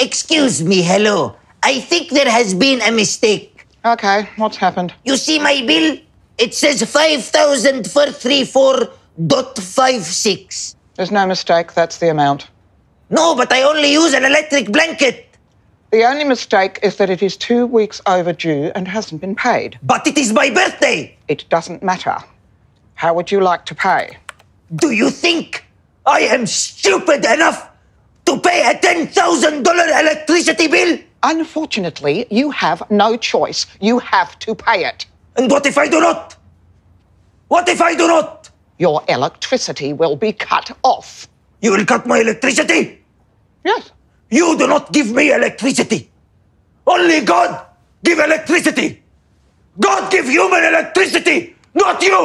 Excuse me, hello. I think there has been a mistake. Okay, what's happened? You see my bill? It says 5,434.56. There's no mistake, that's the amount. No, but I only use an electric blanket. The only mistake is that it is two weeks overdue and hasn't been paid. But it is my birthday! It doesn't matter. How would you like to pay? Do you think I am stupid enough to pay a $10,000 electricity bill? Unfortunately, you have no choice. You have to pay it. And what if I do not? What if I do not? Your electricity will be cut off. You will cut my electricity? Yes. You do not give me electricity. Only God give electricity. God give human electricity, not you!